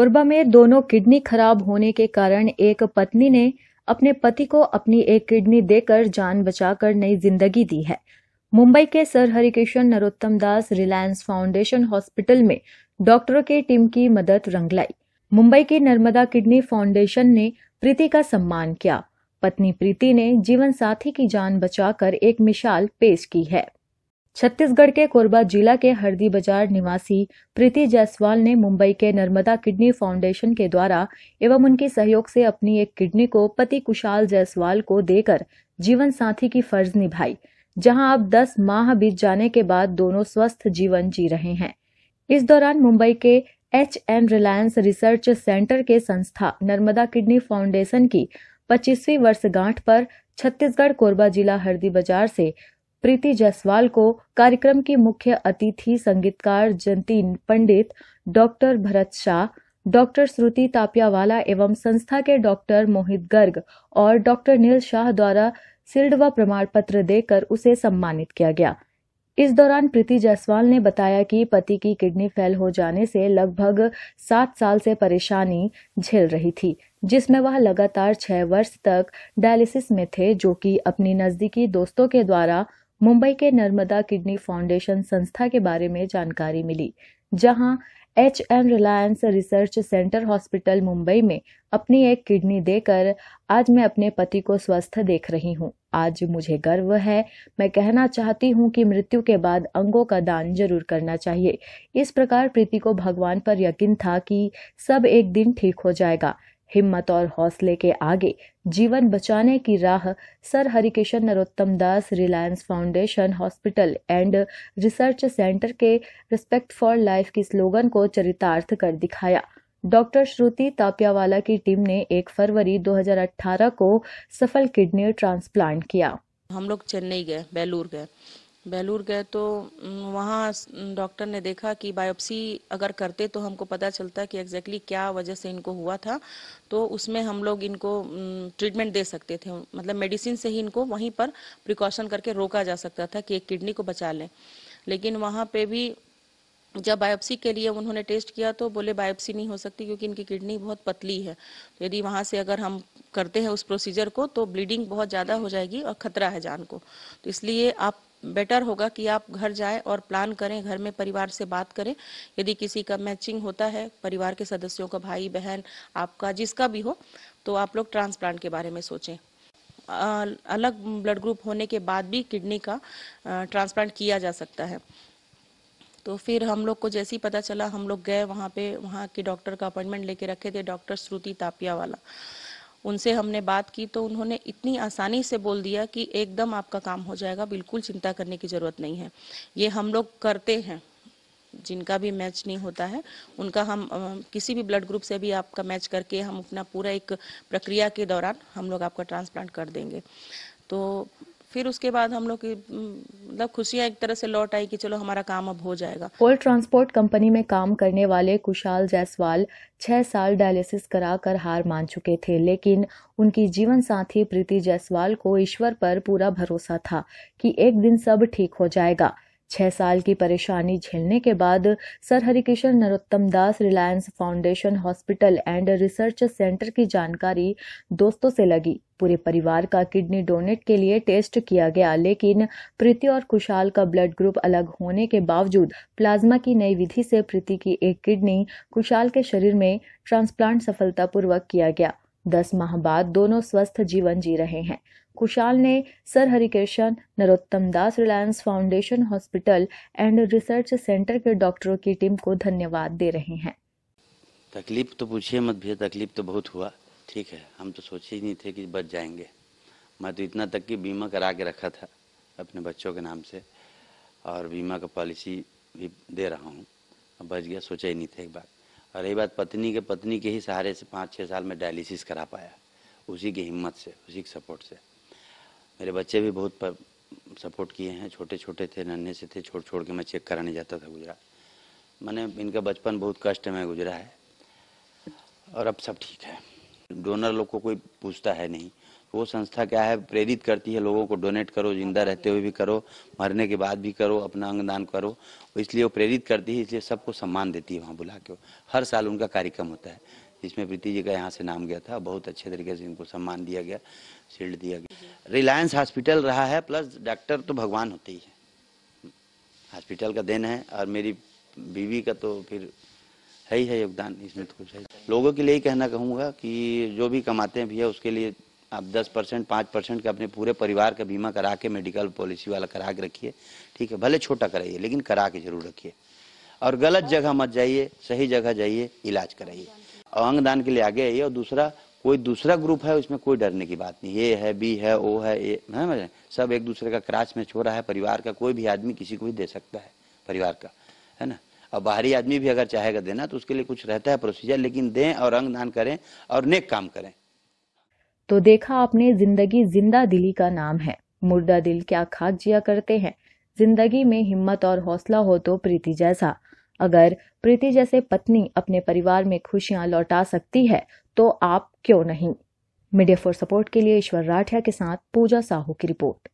कोरबा में दोनों किडनी खराब होने के कारण एक पत्नी ने अपने पति को अपनी एक किडनी देकर जान बचाकर नई जिंदगी दी है मुंबई के sir Harikrishna Narottam Das Reliance foundation hospital में डॉक्टरों की टीम की मदद रंग लाई मुंबई की नर्मदा किडनी फाउंडेशन ने प्रीति का सम्मान किया पत्नी प्रीति ने जीवन साथी की जान बचाकर एक मिसाल पेश की है छत्तीसगढ़ के कोरबा जिला के हरदी बाजार निवासी प्रीति जायसवाल ने मुंबई के नर्मदा किडनी फाउंडेशन के द्वारा एवं उनके सहयोग से अपनी एक किडनी को पति कुशाल जायसवाल को देकर जीवन साथी की फर्ज निभाई जहां अब 10 माह बीत जाने के बाद दोनों स्वस्थ जीवन जी रहे हैं इस दौरान मुंबई के H N Reliance research centre के संस्था नर्मदा किडनी फाउंडेशन की पच्चीसवीं वर्षगांठ पर छत्तीसगढ़ कोरबा जिला हरदी बाजार से प्रीति जायसवाल को कार्यक्रम की मुख्य अतिथि संगीतकार जंतीन पंडित डॉक्टर भरत शाह डॉक्टर श्रुति तापियावाला एवं संस्था के डॉक्टर मोहित गर्ग और डॉक्टर नील शाह द्वारा सिल्डवा प्रमाण पत्र देकर उसे सम्मानित किया गया इस दौरान प्रीति जायसवाल ने बताया कि पति की किडनी फेल हो जाने से लगभग सात साल से परेशानी झेल रही थी जिसमें वह लगातार छह वर्ष तक डायलिसिस में थे जो कि अपनी नजदीकी दोस्तों के द्वारा मुंबई के नर्मदा किडनी फाउंडेशन संस्था के बारे में जानकारी मिली जहां H M Reliance research centre hospital Mumbai में अपनी एक किडनी देकर आज मैं अपने पति को स्वस्थ देख रही हूँ आज मुझे गर्व है मैं कहना चाहती हूं कि मृत्यु के बाद अंगों का दान जरूर करना चाहिए इस प्रकार प्रीति को भगवान पर यकीन था कि सब एक दिन ठीक हो जाएगा हिम्मत और हौसले के आगे जीवन बचाने की राह sir Harikishan Narottam Das Reliance foundation hospital and research centre के रिस्पेक्ट फॉर लाइफ की स्लोगन को चरितार्थ कर दिखाया डॉक्टर श्रुति तापियावाला की टीम ने 1 फरवरी 2018 को सफल किडनी ट्रांसप्लांट किया हम लोग चेन्नई गए बेलूर गए बेलूर गए तो वहाँ डॉक्टर ने देखा कि बायोप्सी अगर करते तो हमको पता चलता कि एग्जैक्टली क्या वजह से इनको हुआ था तो उसमें हम लोग इनको ट्रीटमेंट दे सकते थे मतलब मेडिसिन से ही इनको वहीं पर प्रिकॉशन करके रोका जा सकता था कि एक किडनी को बचा लें लेकिन वहाँ पे भी जब बायोप्सी के लिए उन्होंने टेस्ट किया तो बोले बायोप्सी नहीं हो सकती क्योंकि इनकी किडनी बहुत पतली है तो यदि वहाँ से अगर हम करते हैं उस प्रोसीजर को तो ब्लीडिंग बहुत ज़्यादा हो जाएगी और ख़तरा है जान को तो इसलिए आप बेटर होगा कि आप घर जाए और प्लान करें घर में परिवार से बात करें यदि किसी का मैचिंग होता है परिवार के सदस्यों का भाई बहन आपका जिसका भी हो तो आप लोग ट्रांसप्लांट के बारे में सोचें अलग ब्लड ग्रुप होने के बाद भी किडनी का ट्रांसप्लांट किया जा सकता है तो फिर हम लोग को जैसे ही पता चला हम लोग गए वहाँ पे वहाँ के डॉक्टर का अपॉइंटमेंट लेके रखे थे डॉक्टर श्रुति तापिया वाला उनसे हमने बात की तो उन्होंने इतनी आसानी से बोल दिया कि एकदम आपका काम हो जाएगा बिल्कुल चिंता करने की ज़रूरत नहीं है ये हम लोग करते हैं जिनका भी मैच नहीं होता है उनका हम किसी भी ब्लड ग्रुप से भी आपका मैच करके हम अपना पूरा एक प्रक्रिया के दौरान हम लोग आपका ट्रांसप्लांट कर देंगे तो फिर उसके बाद हम लोग की मतलब खुशियां एक तरह से लौट आई कि चलो हमारा काम अब हो जाएगा कोल ट्रांसपोर्ट कंपनी में काम करने वाले कुशाल जायसवाल छह साल डायलिसिस करा कर हार मान चुके थे लेकिन उनकी जीवन साथी प्रीति जायसवाल को ईश्वर पर पूरा भरोसा था कि एक दिन सब ठीक हो जाएगा छः साल की परेशानी झेलने के बाद sir Harikishan Narottam Das Reliance foundation hospital and research centre की जानकारी दोस्तों से लगी पूरे परिवार का किडनी डोनेट के लिए टेस्ट किया गया लेकिन प्रीति और खुशाल का ब्लड ग्रुप अलग होने के बावजूद प्लाज्मा की नई विधि से प्रीति की एक किडनी खुशाल के शरीर में ट्रांसप्लांट सफलतापूर्वक किया गया दस माह बाद दोनों स्वस्थ जीवन जी रहे हैं कुशाल ने sir Harikrishna Narottam Das Reliance foundation hospital and research centre के डॉक्टरों की टीम को धन्यवाद दे रहे हैं तकलीफ तो पूछिए मत भैया तकलीफ तो बहुत हुआ ठीक है हम तो सोचे ही नहीं थे कि बच जाएंगे मैं तो इतना तक कि बीमा करा के रखा था अपने बच्चों के नाम से और बीमा का पॉलिसी भी दे रहा हूँ बच गया सोचा ही नहीं था एक बार और यही बात पत्नी के पत्नी के ही सहारे से पाँच छः साल में डायलिसिस करा पाया उसी की हिम्मत से उसी के सपोर्ट से मेरे बच्चे भी बहुत पर, सपोर्ट किए हैं छोटे छोटे थे नन्हे से थे छोड़ छोड़ के मैं चेक कराने जाता था गुजरा मैंने इनका बचपन बहुत कष्ट में गुजरा है और अब सब ठीक है डोनर लोग को कोई पूछता है नहीं वो संस्था क्या है प्रेरित करती है लोगों को डोनेट करो जिंदा रहते हुए भी करो मरने के बाद भी करो अपना अंगदान करो इसलिए वो प्रेरित करती है इसलिए सबको सम्मान देती है वहाँ बुला के हर साल उनका कार्यक्रम होता है जिसमें प्रीति जी का यहाँ से नाम गया था बहुत अच्छे तरीके से इनको सम्मान दिया गया शील्ड दिया गया रिलायंस हॉस्पिटल रहा है प्लस डॉक्टर तो भगवान होते ही है हॉस्पिटल का देन है और मेरी बीवी का तो फिर है ही है योगदान इसमें तो कुछ है लोगों के लिए ही कहना कहूँगा कि जो भी कमाते हैं भैया उसके लिए आप 10 परसेंट पाँच परसेंट का अपने पूरे परिवार का बीमा करा के मेडिकल पॉलिसी वाला करा के रखिए ठीक है भले छोटा कराइए लेकिन करा के जरूर रखिए और गलत जगह मत जाइए सही जगह जाइए इलाज कराइए अंग दान के लिए आगे आइए और दूसरा कोई दूसरा ग्रुप है उसमें कोई डरने की बात नहीं ये है बी है ओ है ए है सब एक दूसरे का क्राच में छोड़ा है परिवार का कोई भी आदमी किसी को भी दे सकता है परिवार का है ना और बाहरी आदमी भी अगर चाहेगा देना तो उसके लिए कुछ रहता है प्रोसीजर लेकिन दें और अंग दान करें और नेक काम करें तो देखा आपने जिंदगी जिंदा दिली का नाम है मुर्दा दिल क्या खाक जिया करते हैं जिंदगी में हिम्मत और हौसला हो तो प्रीति जैसा अगर प्रीति जैसे पत्नी अपने परिवार में खुशियां लौटा सकती है तो आप क्यों नहीं मीडिया फॉर सपोर्ट के लिए ईश्वर राठिया के साथ पूजा साहू की रिपोर्ट